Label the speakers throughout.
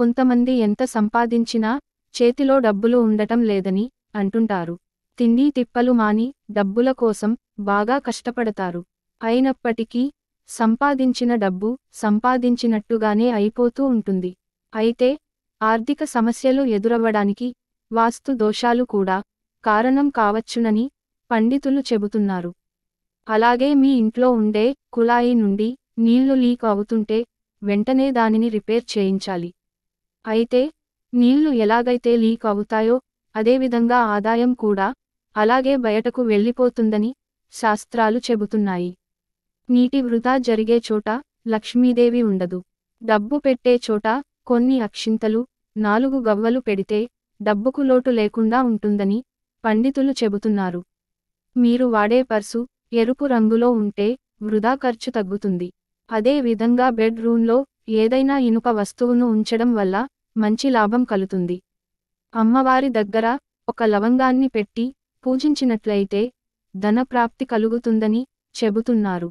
Speaker 1: కొంతమంది ఎంత సంపాదించినా చేతిలో డబ్బులు ఉండటం లేదని అంటుంటారు తిండి తిప్పలు మాని డబ్బుల కోసం బాగా కష్టపడతారు అయినప్పటికీ సంపాదించిన డబ్బు సంపాదించినట్టుగానే అయిపోతూ ఉంటుంది అయితే ఆర్థిక సమస్యలు ఎదురవ్వడానికి వాస్తు దోషాలు కూడా కారణం కావచ్చునని పండితులు చెబుతున్నారు అలాగే మీ ఇంట్లో ఉండే కుళాయి నుండి నీళ్లు లీక్ అవుతుంటే వెంటనే దానిని రిపేర్ చేయించాలి అయితే నీళ్లు ఎలాగైతే లీక్ అవుతాయో అదేవిధంగా ఆదాయం కూడా అలాగే బయటకు వెళ్ళిపోతుందని శాస్త్రాలు చెబుతున్నాయి నీటి వృధా జరిగే చోట లక్ష్మీదేవి ఉండదు డబ్బు పెట్టే చోట కొన్ని అక్షింతలు నాలుగు గవ్వలు పెడితే డబ్బుకు లోటు లేకుండా ఉంటుందని పండితులు చెబుతున్నారు మీరు వాడే పర్సు ఎరుపు రంగులో ఉంటే వృధా ఖర్చు తగ్గుతుంది అదే విధంగా బెడ్రూంలో ఏదైనా ఇనుప వస్తువును ఉంచడం వల్ల మంచి లాభం కలుతుంది అమ్మవారి దగ్గర ఒక లవంగాన్ని పెట్టి పూజించినట్లయితే ధనప్రాప్తి కలుగుతుందని చెబుతున్నారు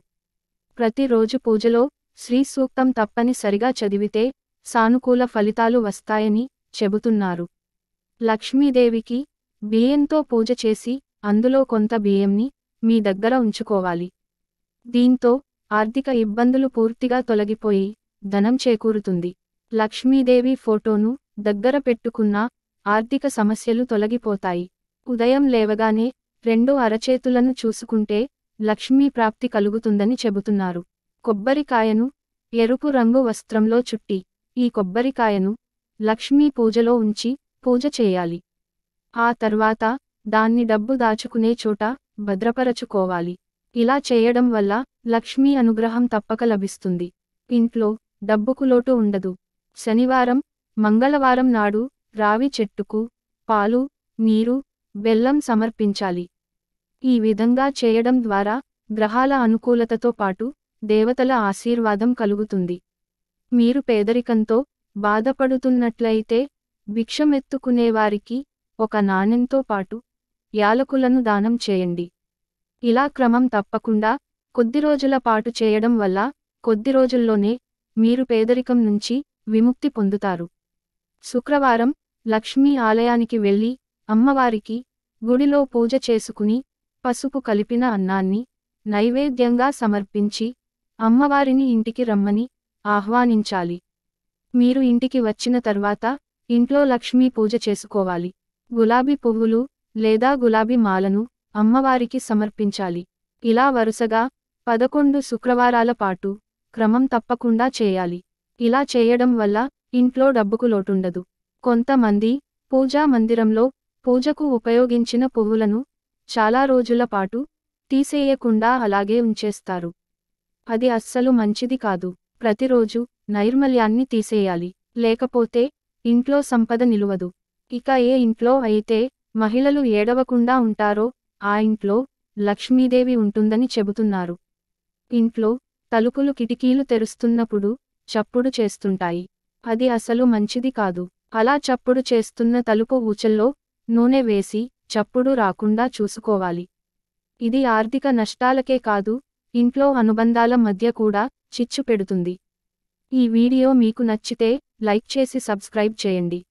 Speaker 1: ప్రతిరోజు పూజలో శ్రీ సూక్తం తప్పనిసరిగా చదివితే సానుకూల ఫలితాలు వస్తాయని చెబుతున్నారు లక్ష్మీదేవికి బియ్యంతో పూజ చేసి అందులో కొంత బియ్యంని మీ దగ్గర ఉంచుకోవాలి దీంతో ఆర్థిక ఇబ్బందులు పూర్తిగా తొలగిపోయి ధనం చేకూరుతుంది లక్ష్మీదేవి ఫోటోను దగ్గర పెట్టుకున్నా ఆర్థిక సమస్యలు తొలగిపోతాయి ఉదయం లేవగానే రెండు అరచేతులను చూసుకుంటే లక్ష్మీ ప్రాప్తి కలుగుతుందని చెబుతున్నారు కొబ్బరికాయను ఎరుపు రంగు వస్త్రంలో చుట్టి ఈ కొబ్బరికాయను లక్ష్మీ పూజలో ఉంచి పూజ చేయాలి ఆ తర్వాత దాన్ని డబ్బు దాచుకునే చోట భద్రపరచుకోవాలి ఇలా చేయడం వల్ల లక్ష్మీ అనుగ్రహం తప్పక లభిస్తుంది ఇంట్లో డబ్బుకు లోటు ఉండదు శనివారం మంగళవారం నాడు రావి చెట్టుకు పాలు నీరు బెల్లం సమర్పించాలి ఈ విధంగా చేయడం ద్వారా గ్రహాల అనుకూలతతో పాటు దేవతల ఆశీర్వాదం కలుగుతుంది మీరు పేదరికంతో బాధపడుతున్నట్లయితే భిక్షమెత్తుకునేవారికి ఒక నాణ్యంతో పాటు యాలకులను దానం చేయండి ఇలా క్రమం తప్పకుండా కొద్ది రోజుల పాటు చేయడం వల్ల కొద్ది రోజుల్లోనే మీరు పేదరికం నుంచి విముక్తి పొందుతారు శుక్రవారం లక్ష్మీ ఆలయానికి వెళ్ళి అమ్మవారికి గుడిలో పూజ చేసుకుని పసుపు కలిపిన అన్నాన్ని నైవేద్యంగా సమర్పించి అమ్మవారిని ఇంటికి రమ్మని ఆహ్వానించాలి మీరు ఇంటికి వచ్చిన తర్వాత ఇంట్లో లక్ష్మీ పూజ చేసుకోవాలి గులాబీ పువ్వులు లేదా గులాబీ మాలను అమ్మవారికి సమర్పించాలి ఇలా వరుసగా పదకొండు శుక్రవారాల పాటు క్రమం తప్పకుండా చేయాలి ఇలా చేయడం వల్ల ఇంట్లో డబ్బుకు లోటుండదు కొంతమంది పూజా మందిరంలో పూజకు ఉపయోగించిన పువ్వులను చాలా రోజుల పాటు తీసేయకుండా అలాగే ఉంచేస్తారు అది అస్సలు మంచిది కాదు ప్రతిరోజు నైర్మల్యాన్ని తీసేయాలి లేకపోతే ఇంట్లో సంపద నిలువదు ఇక ఏ ఇంట్లో అయితే మహిళలు ఏడవకుండా ఉంటారో ఆ ఇంట్లో లక్ష్మీదేవి ఉంటుందని చెబుతున్నారు ఇంట్లో తలుపులు కిటికీలు తెరుస్తున్నప్పుడు చప్పుడు చేస్తుంటాయి అది అసలు మంచిది కాదు అలా చప్పుడు చేస్తున్న తలుపు ఊచల్లో నూనె వేసి చప్పుడు రాకుండా చూసుకోవాలి ఇది ఆర్థిక నష్టాలకే కాదు ఇంట్లో అనుబంధాల మధ్య కూడా చిచ్చు పెడుతుంది ఈ వీడియో మీకు నచ్చితే లైక్ చేసి సబ్స్క్రైబ్ చేయండి